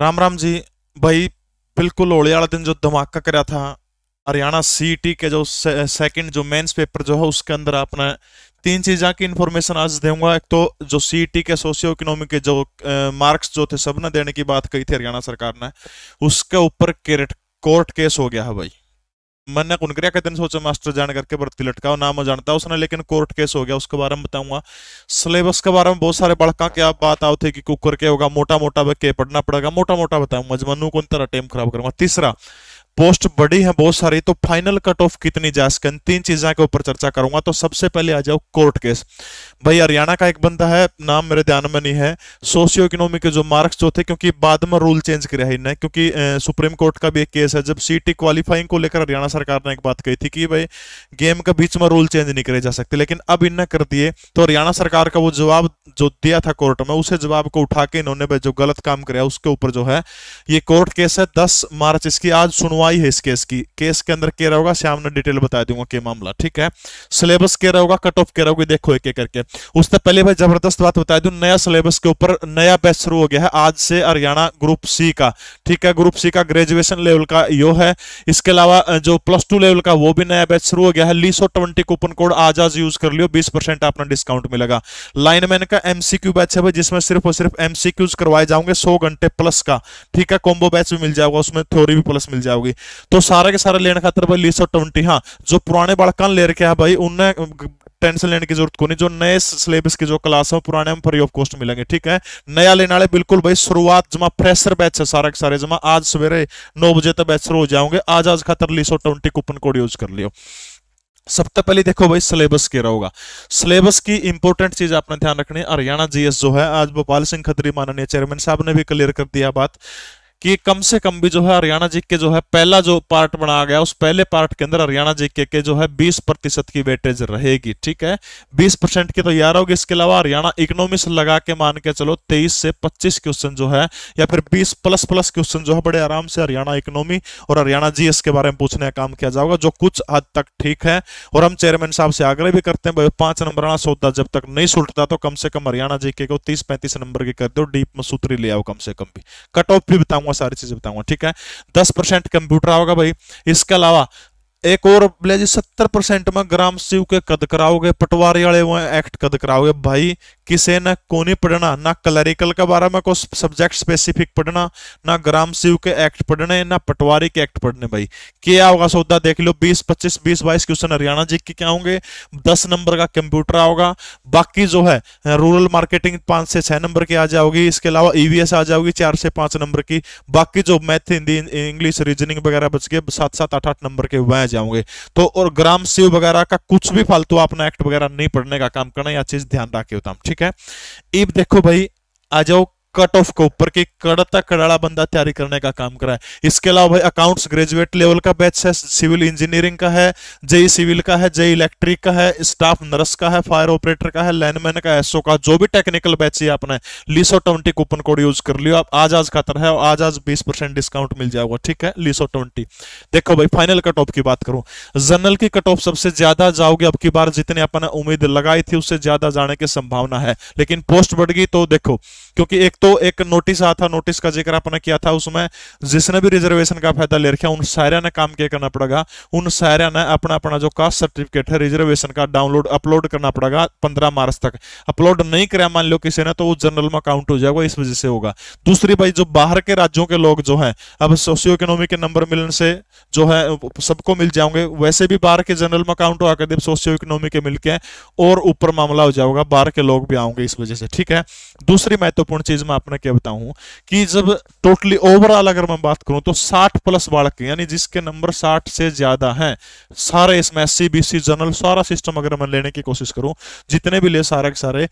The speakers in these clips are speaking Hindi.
राम राम जी भाई बिल्कुल होली वाला दिन जो धमाका करा था हरियाणा टी के जो सेकंड जो मेंस पेपर जो है उसके अंदर आपने तीन चीज़ा की इन्फॉर्मेशन आज दूंगा एक तो जो टी के सोशियो इकोनॉमिक के जो मार्क्स जो थे सब ने देने की बात कही थी हरियाणा सरकार ने उसके ऊपर कोर्ट केस हो गया है भाई मैंने कौन कर दिन सोचा मास्टर जान करके भर्ती लटका ना मैं जानता उसने लेकिन कोर्ट केस हो गया उसके बारे में बताऊंगा सिलेबस के बारे में बहुत सारे पढ़का क्या बात आओ थे कि कुकर के होगा मोटा मोटा के पढ़ना पड़ेगा मोटा मोटा बताऊंगा मजमनू कौन तरह टेम खराब करूंगा तीसरा पोस्ट बड़ी है बहुत सारी तो फाइनल कट ऑफ कितनी जा सके तीन चीजों के ऊपर चर्चा करूंगा तो सबसे पहले आ जाओ कोर्ट केस भाई हरियाणा का एक बंदा है नाम मेरे ध्यान में नहीं है सोशियो इकोनॉमी के जो मार्क्स जो थे क्योंकि बाद में रूल चेंज किया है इन्हें क्योंकि सुप्रीम कोर्ट का भी एक केस है जब सीटी क्वालिफाइंग को लेकर हरियाणा सरकार ने एक बात कही थी कि भाई गेम के बीच में रूल चेंज नहीं करे जा सकते लेकिन अब इन्हें कर दिए तो हरियाणा सरकार का वो जवाब जो दिया था कोर्ट में उसे जवाब को उठा के इन्होंने जो गलत काम कराया उसके ऊपर जो है ये कोर्ट केस है दस मार्च इसकी आज सुनवाई सुनवाई है इस केस की केस के अंदर क्या होगा श्याम ने डिटेल बता दूंगा क्या मामला ठीक है सिलेबस क्या होगा कट ऑफ क्या रहोगे देखो एक एक करके उससे पहले भाई जबरदस्त बात बता दू नया सिलेबस के ऊपर नया बैच शुरू हो गया है आज से हरियाणा ग्रुप सी का ठीक है ग्रुप सी का ग्रेजुएशन लेवल का यो है इसके अलावा जो प्लस टू लेवल का वो भी नया बैच शुरू हो गया है लीसो ट्वेंटी कूपन कोड आज आज यूज कर लियो बीस परसेंट अपना डिस्काउंट मिलेगा लाइनमैन का एमसीक्यू बैच है भाई जिसमें सिर्फ और सिर्फ एमसीक्यूज करवाए जाओगे सौ घंटे प्लस का ठीक है कॉम्बो बैच भी मिल जाएगा उसमें थ्योरी भी प्लस मिल जाएगी तो सारा के सारा लेने खातर भाई लीसो ट्वेंटी हाँ जो पुराने बालकान ले रखे हैं भाई उन्हें टेंशन लेने की जरूरत को नहीं जो नए सिलेबस की जो क्लास है पुराने हम फ्री ऑफ कॉस्ट मिलेंगे ठीक है नया लेने वाले बिल्कुल भाई शुरुआत जमा फ्रेशर बैच है सारा के सारे जमा आज सवेरे नौ बजे तक बैच शुरू हो जाओगे आज आज खातर लीसो ट्वेंटी कूपन कोड यूज कर लियो सबसे पहले देखो भाई सिलेबस के होगा सिलेबस की इंपॉर्टेंट चीज आपने ध्यान रखनी हरियाणा जीएस जो है आज भोपाल सिंह खत्री माननीय चेयरमैन साहब ने भी क्लियर कर दिया बात कि कम से कम भी जो है हरियाणा जी के जो है पहला जो पार्ट बनाया गया उस पहले पार्ट के अंदर हरियाणा जी के, जो है 20 प्रतिशत की वेटेज रहेगी ठीक है 20 परसेंट की तैयार तो होगी इसके अलावा हरियाणा इकोनॉमिक्स लगा के मान के चलो 23 से 25 क्वेश्चन जो है या फिर 20 प्लस प्लस क्वेश्चन जो है बड़े आराम से हरियाणा इकोनॉमी और हरियाणा जी के बारे में पूछने का काम किया जाएगा जो कुछ हद तक ठीक है और हम चेयरमैन साहब से आग्रह भी करते हैं भाई पांच नंबर आना सौदा जब तक नहीं सुलटता तो कम से कम हरियाणा जीके को तीस पैंतीस नंबर की कर दो डीप में सूत्री ले आओ कम से कम भी कट ऑफ भी बताऊंगा बताऊंगा सारी चीजें बताऊंगा ठीक है दस परसेंट कंप्यूटर आओगे भाई इसके अलावा एक और जी सत्तर परसेंट में ग्राम शिव के कद कराओगे पटवारी वाले वो एक्ट कद कराओगे भाई किसे न नहीं पढ़ना ना क्लरिकल के बारे में कोई सब्जेक्ट स्पेसिफिक पढ़ना ना ग्राम सेव के एक्ट पढ़ने ना पटवारी के एक्ट पढ़ने भाई क्या होगा सौदा देख लो 20 25 20 बाईस क्वेश्चन हरियाणा जी के क्या होंगे 10 नंबर का कंप्यूटर आओगा बाकी जो है रूरल मार्केटिंग पांच से छह नंबर की आ जाओगी इसके अलावा ईवीएस e आ जाओगी चार से पांच नंबर की बाकी जो मैथ हिंदी इंग्लिश रीजनिंग वगैरह बच गए सात सात आठ आठ नंबर के वह जाओगे तो और ग्राम सेव वगैरह का कुछ भी फालतू अपना एक्ट वगैरह नहीं पढ़ने का काम करना यह चीज ध्यान रखे होता ठीक ठीक है इफ देखो भाई आ जाओ कट ऑफ के ऊपर की कड़ता कड़ाड़ा बंदा तैयारी करने का काम करा है इसके अलावा भाई अकाउंट्स ग्रेजुएट लेवल का बैच है सिविल इंजीनियरिंग का है जेई सिविल e का है जेई इलेक्ट्रिक e का है स्टाफ नर्स का है फायर ऑपरेटर का है लैंडमैन का एसओ का जो भी टेक्निकल बैच है आपने लीसो ट्वेंटी कूपन कोड यूज कर लियो आप आज आज खतर है और आज आज बीस डिस्काउंट मिल जाएगा ठीक है लीसो ट्वेंटी देखो भाई फाइनल कट ऑफ की बात करूं जनरल की कट ऑफ सबसे ज्यादा जाओगे अब की बार जितने अपने उम्मीद लगाई थी उससे ज्यादा जाने की संभावना है लेकिन पोस्ट बढ़ गई तो देखो क्योंकि एक तो तो एक नोटिस आया था नोटिस का जिक्र आपने किया था उसमें जिसने भी रिजर्वेशन का फायदा ले रखा उन सारे ने काम क्या करना पड़ेगा उन सारे ने अपना अपना जो कास्ट सर्टिफिकेट है रिजर्वेशन का डाउनलोड अपलोड करना पड़ेगा पंद्रह मार्च तक अपलोड नहीं कराया मान लो किसी ने तो वो जनरल में काउंट हो जाएगा इस वजह से होगा दूसरी भाई जो बाहर के राज्यों के लोग जो है अब सोशियो इकोनॉमी के नंबर मिलने से जो है सबको मिल जाओगे वैसे भी बाहर के जनरल में काउंट हो आकर सोशियो इकोनॉमी के मिलकर और ऊपर मामला हो जाएगा बाहर के लोग भी आओगे इस वजह से ठीक है दूसरी महत्वपूर्ण चीज मैं आपने क्या बताऊं कि जब टोटली ओवरऑल अगर मैं बात करूं तो 60 प्लस बालक यानी जिसके नंबर 60 से ज्यादा हैं सारे इसमें एस सी जनरल सारा सिस्टम अगर मैं लेने की कोशिश करूं जितने भी ले सारे के सारे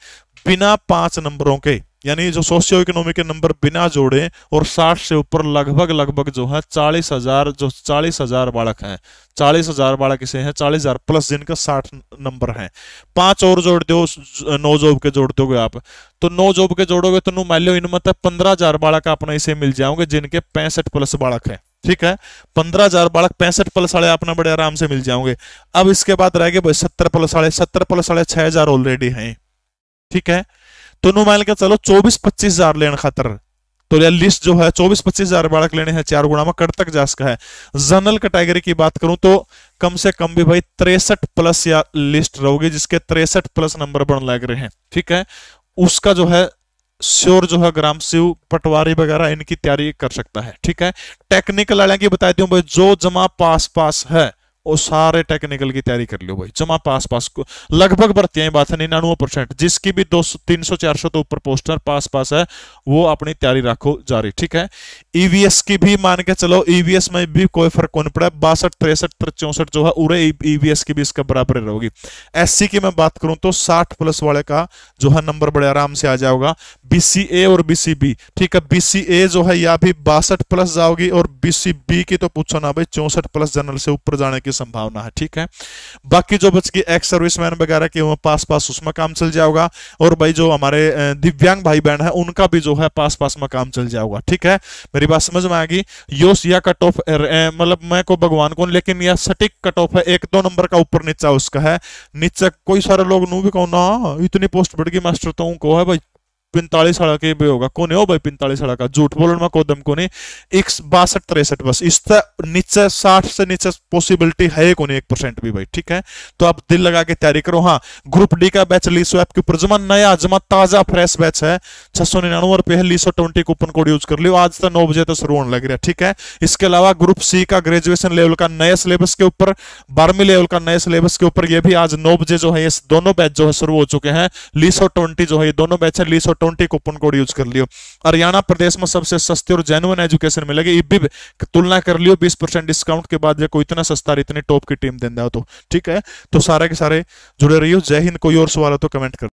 बिना पांच नंबरों के यानी जो सोशियो इकोनॉमी के नंबर बिना जोड़े और 60 से ऊपर लगभग लगभग जो है चालीस हजार जो चालीस हजार बालक हैं चालीस हजार बालक इसे हैं चालीस हजार प्लस जिनका 60 नंबर है पांच और जोड़ दो नौ जॉब के जोड़ दोगे आप तो नौ जॉब के जोड़ोगे तो नो मान लो मत पंद्रह हजार बालक अपने इसे मिल जाओगे जिनके पैंसठ प्लस बालक है ठीक है पंद्रह हजार बालक पैंसठ प्लस वाले आपने बड़े आराम से मिल जाओगे अब इसके बाद रह गए सत्तर प्लस वाले सत्तर प्लस वाले छह हजार ऑलरेडी हैं ठीक है तो नु मान लिया चलो चौबीस पच्चीस हजार लेने खातर तो यह लिस्ट जो है चौबीस पच्चीस हजार बाढ़ लेने हैं चार गुणा में कट तक जा सका है जनरल कैटेगरी की बात करूं तो कम से कम भी भाई तिरसठ प्लस या लिस्ट रहोगी जिसके तिरसठ प्लस नंबर बन लग रहे हैं ठीक है उसका जो है श्योर जो है ग्राम शिव पटवारी वगैरह इनकी तैयारी कर सकता है ठीक है टेक्निकल हालांकि बता दूं भाई जो जमा पास पास है ਉਹ सारे टेक्निकल की तैयारी कर लियो भाई जमा पास पास को लगभग भर्तियां बात है निन्यानवे परसेंट जिसकी भी दो सौ तीन सौ चार सौ तो ऊपर पोस्टर पास पास है वो अपनी तैयारी रखो जारी ठीक है ईवीएस की भी मान के चलो ईवीएस में भी कोई फर्क कौन पड़ा बासठ तिरसठ चौसठ जो है उरे ईवीएस की भी इसका बराबर रहोगी एस की मैं बात करूं तो साठ प्लस वाले का जो है नंबर बड़े आराम से आ जाएगा बीसीए और बीसीबी ठीक है बीसीए जो है या भी बासठ प्लस जाओगी और बीसीबी की तो पूछो ना भाई चौसठ प्लस जनरल से ऊपर जाने की की संभावना है ठीक है बाकी जो बच गई एक्स सर्विसमैन वगैरह के वो पास पास उसमें काम चल जाएगा और भाई जो हमारे दिव्यांग भाई बहन है उनका भी जो है पास पास में काम चल जाएगा ठीक है मेरी बात समझ में आएगी योश या कट ऑफ मतलब मैं को भगवान कौन लेकिन यह सटीक कट ऑफ है एक दो नंबर का ऊपर नीचा उसका है नीचे कोई सारे लोग नू भी कहो ना इतनी पोस्ट बढ़ गई मास्टर तो को है भाई पैंतालीस हड़ा के भी होगा कौन है हो भाई पैंतालीस हड़ा का झूठ बोलने में कोई दम को नहीं एक बासठ तिरसठ बस इस नीचे साठ से नीचे पॉसिबिलिटी है कौन एक परसेंट भी भाई ठीक है तो आप दिल लगा के तैयारी करो हाँ ग्रुप डी का बैच लीसो ऐप के ऊपर जमा नया जमा ताजा फ्रेश बैच है छह सौ निन्यानवे रुपए है लीसो ट्वेंटी कूपन कोड यूज कर लियो आज तक नौ बजे तक तो शुरू होने लग रहा है ठीक है इसके अलावा ग्रुप सी का ग्रेजुएशन लेवल का नए सिलेबस के ऊपर बारहवीं लेवल का नए सिलेबस के ऊपर ये भी आज नौ बजे जो है दोनों बैच जो है शुरू हो चुके हैं लीसो ट्वेंटी जो है दोनों बैच है लीसो ट्वेंटी कूपन कोड यूज कर लियो हरियाणा प्रदेश में सबसे सस्ते और जेनुअन एजुकेशन मिलेगी इबिब तुलना कर लियो बीस परसेंट डिस्काउंट के बाद कोई इतना सस्ता इतनी टॉप की टीम देंदा तो ठीक है तो सारे के सारे जुड़े रहियो जय हिंद कोई और सवाल हो तो कमेंट कर